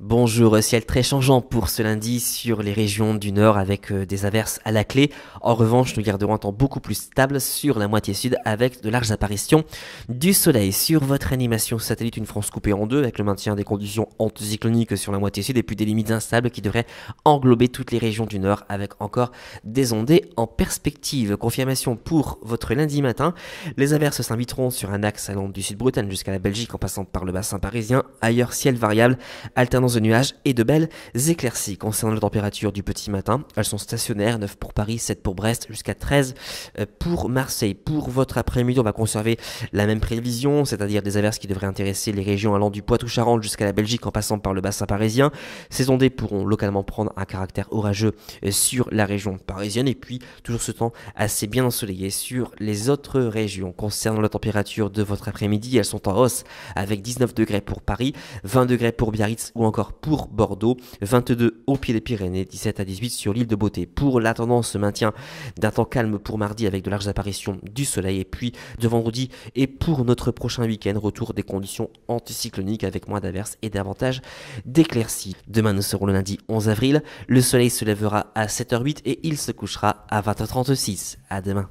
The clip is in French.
Bonjour, ciel très changeant pour ce lundi sur les régions du nord avec euh, des averses à la clé. En revanche, nous garderons un temps beaucoup plus stable sur la moitié sud avec de larges apparitions du soleil. Sur votre animation satellite, une France coupée en deux avec le maintien des conditions anticycloniques sur la moitié sud et puis des limites instables qui devraient englober toutes les régions du nord avec encore des ondées en perspective. Confirmation pour votre lundi matin. Les averses s'inviteront sur un axe allant du sud-Bretagne jusqu'à la Belgique en passant par le bassin parisien. Ailleurs, ciel variable, alternant de nuages et de belles éclaircies. Concernant la température du petit matin, elles sont stationnaires, 9 pour Paris, 7 pour Brest, jusqu'à 13 euh, pour Marseille. Pour votre après-midi, on va conserver la même prévision, c'est-à-dire des averses qui devraient intéresser les régions allant du Poitou-Charentes jusqu'à la Belgique en passant par le bassin parisien. Ces ondées pourront localement prendre un caractère orageux euh, sur la région parisienne et puis toujours ce temps assez bien ensoleillé sur les autres régions. Concernant la température de votre après-midi, elles sont en hausse avec 19 degrés pour Paris, 20 degrés pour Biarritz ou encore encore pour Bordeaux, 22 au pied des Pyrénées, 17 à 18 sur l'île de Beauté. Pour la tendance se maintient d'un temps calme pour mardi avec de larges apparitions du soleil et puis de vendredi et pour notre prochain week-end, retour des conditions anticycloniques avec moins d'averses et davantage d'éclaircies. Demain nous serons le lundi 11 avril, le soleil se lèvera à 7h08 et il se couchera à 20h36. À demain.